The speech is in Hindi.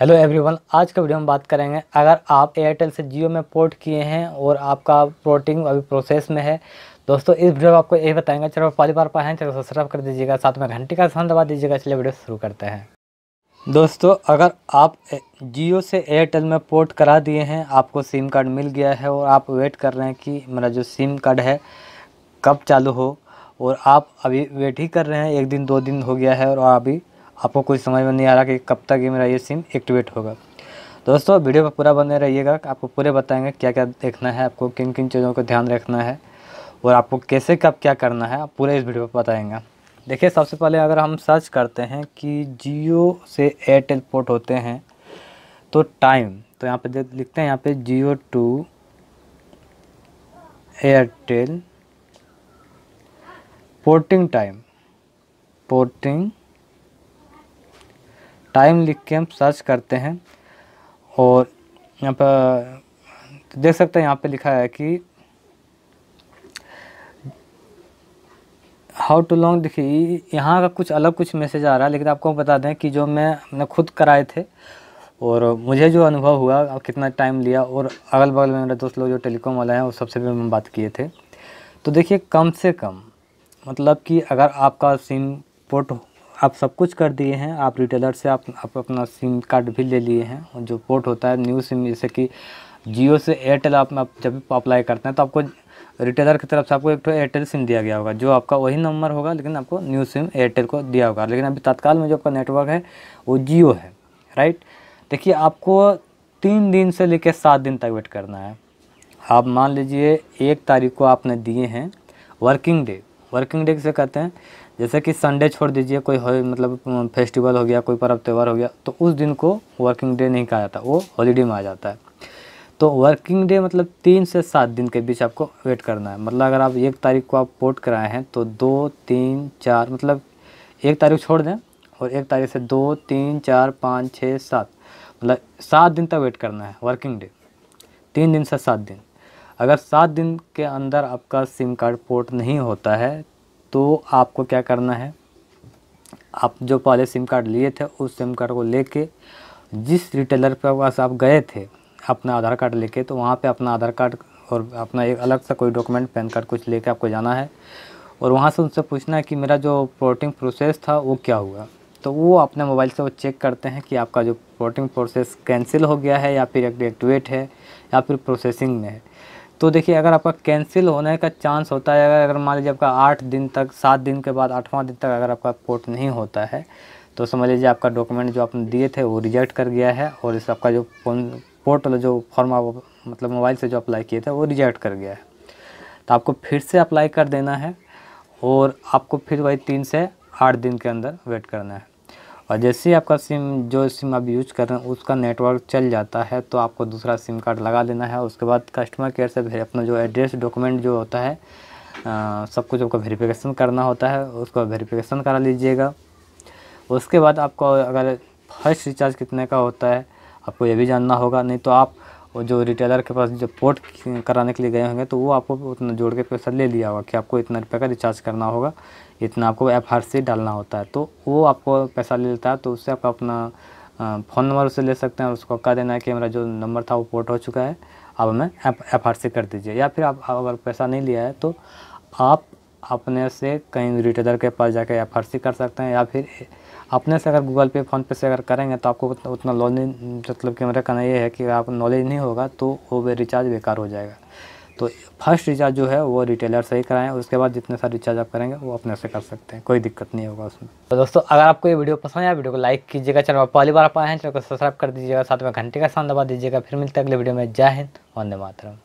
हेलो एवरीवन आज का वीडियो हम बात करेंगे अगर आप एयरटेल से जियो में पोर्ट किए हैं और आपका पोर्टिंग अभी प्रोसेस में है दोस्तों इस वीडियो में आपको यही बताएंगे चलो पहली बार पाए हैं चलो सब्सक्राइब कर दीजिएगा साथ में घंटी का स्थान दबा दीजिएगा चलिए वीडियो शुरू करते हैं दोस्तों अगर आप जियो से एयरटेल में पोर्ट करा दिए हैं आपको सिम कार्ड मिल गया है और आप वेट कर रहे हैं कि मेरा जो सिम कार्ड है कब चालू हो और आप अभी वेट ही कर रहे हैं एक दिन दो दिन हो गया है और अभी आपको कुछ समझ में नहीं आ रहा कि कब तक ये मेरा ये सिम एक्टिवेट होगा दोस्तों वीडियो पर पूरा बने रहिएगा आपको पूरे बताएंगे क्या क्या देखना है आपको किन किन चीज़ों का ध्यान रखना है और आपको कैसे कब क्या करना है आप पूरे इस वीडियो पर बताएंगे देखिए सबसे पहले अगर हम सर्च करते हैं कि जियो से एयरटेल पोर्ट होते हैं तो टाइम तो यहाँ पे लिखते हैं यहाँ पे Jio to Airtel porting time porting time लिख के हम सर्च करते हैं और यहाँ पर देख सकते हैं यहाँ पे लिखा है कि हाउ टू लॉन्ग देखिए यहाँ का कुछ अलग कुछ मैसेज आ रहा है लेकिन आपको बता दें कि जो मैं मैंने खुद कराए थे और मुझे जो अनुभव हुआ कितना टाइम लिया और अगल बगल में मेरे दोस्त लोग जो टेलीकॉम वाले हैं वो सबसे भी हम बात किए थे तो देखिए कम से कम मतलब कि अगर आपका सिम पोर्ट आप सब कुछ कर दिए हैं आप रिटेलर से आप, आप अपना सिम कार्ड भी ले लिए हैं जो पोर्ट होता है न्यू सिम जैसे कि जियो से एयरटेल आप, आप जब अप्लाई करते हैं तो आपको रिटेलर की तरफ से आपको एक तो एयरटेल सिम दिया गया होगा जो आपका वही नंबर होगा लेकिन आपको न्यू सिम एयरटेल को दिया होगा लेकिन अभी तत्काल में जो आपका नेटवर्क है वो जियो है राइट देखिए आपको तीन दिन से लेकर सात दिन तक वेट करना है आप मान लीजिए एक तारीख को आपने दिए हैं वर्किंग डे वर्किंग डे किसे कहते हैं जैसे कि संडे छोड़ दीजिए कोई हो मतलब फेस्टिवल हो गया कोई पर्व त्यौहार हो गया तो उस दिन को वर्किंग डे नहीं कहा जाता वो हॉलीडे में आ जाता है तो वर्किंग डे मतलब तीन से सात दिन के बीच आपको वेट करना है मतलब अगर आप एक तारीख को आप पोर्ट कराए हैं तो दो तीन चार मतलब एक तारीख छोड़ दें और एक तारीख से दो तीन चार पाँच छः सात मतलब सात दिन तक वेट करना है वर्किंग डे तीन दिन से सात दिन अगर सात दिन के अंदर आपका सिम कार्ड पोर्ट नहीं होता है तो आपको क्या करना है आप जो पहले सिम कार्ड लिए थे उस सिम कार्ड को लेके जिस रिटेलर पर पास आप गए थे अपना आधार कार्ड लेके तो वहाँ पे अपना आधार कार्ड और अपना एक अलग सा कोई डॉक्यूमेंट पैन कार्ड कुछ लेके आपको जाना है और वहाँ से उनसे पूछना है कि मेरा जो पोर्टिंग प्रोसेस था वो क्या हुआ तो वो अपने मोबाइल से वो चेक करते हैं कि आपका जो पोर्टिंग प्रोसेस कैंसिल हो गया है या फिर एक्टिवेट है या फिर प्रोसेसिंग में है तो देखिए अगर आपका कैंसिल होने का चांस होता है अगर अगर मान लीजिए आपका आठ दिन तक सात दिन के बाद आठवां दिन तक अगर आपका पोर्ट नहीं होता है तो समझ लीजिए आपका डॉक्यूमेंट जो आपने दिए थे वो रिजेक्ट कर गया है और इस आपका जो फोन पोर्ट वाला जो फॉर्म आप मतलब मोबाइल से जो अप्लाई किए थे वो रिजेक्ट कर गया है तो आपको फिर से अप्लाई कर देना है और आपको फिर वही तीन से आठ दिन के अंदर वेट करना है और जैसे ही आपका सिम जो सिम आप यूज कर रहे हैं उसका नेटवर्क चल जाता है तो आपको दूसरा सिम कार्ड लगा देना है उसके बाद कस्टमर केयर से अपना जो एड्रेस डॉक्यूमेंट जो होता है आ, सब कुछ आपको वेरीफिकेशन करना होता है उसको वेरीफिकेशन करा लीजिएगा उसके बाद आपको अगर फर्स्ट रिचार्ज कितने का होता है आपको ये भी जानना होगा नहीं तो आप और जो रिटेलर के पास जब पोर्ट कराने के लिए गए होंगे तो वो आपको उतना जोड़ के पैसा ले लिया होगा कि आपको इतना रुपये का रिचार्ज करना होगा इतना आपको ऐप हर से डालना होता है तो वो आपको पैसा ले लेता है तो उससे आप अपना फ़ोन नंबर उसे ले सकते हैं और उसको कह देना है कि मेरा जो नंबर था वो पोर्ट हो चुका है अब हमें ऐप आर सी कर दीजिए या फिर आप अगर पैसा नहीं लिया है तो आप अपने से कहीं रिटेलर के पास जाकर एफ कर सकते हैं या फिर अपने से अगर गूगल पे फ़ोनपे से अगर करेंगे तो आपको उतना नॉलेज मतलब कि मेरा कहना ये है कि आप नॉलेज नहीं होगा तो वो रिचार्ज बेकार हो जाएगा तो फर्स्ट रिचार्ज जो है वो रिटेलर से ही कराएं उसके बाद जितने सारे रिचार्ज आप करेंगे वो अपने से कर सकते हैं कोई दिक्कत नहीं होगा उसमें तो दोस्तों अगर आपको ये वीडियो पसंद आया वीडियो को लाइक कीजिएगा चैनल पर पहली बार आप आए हैं चैनल को सब्सक्राइब कर दीजिएगा साथ में घंटे का सामान दबा दीजिएगा फिर मिलते हैं अगले वीडियो में जय हिंद वंदे मातरम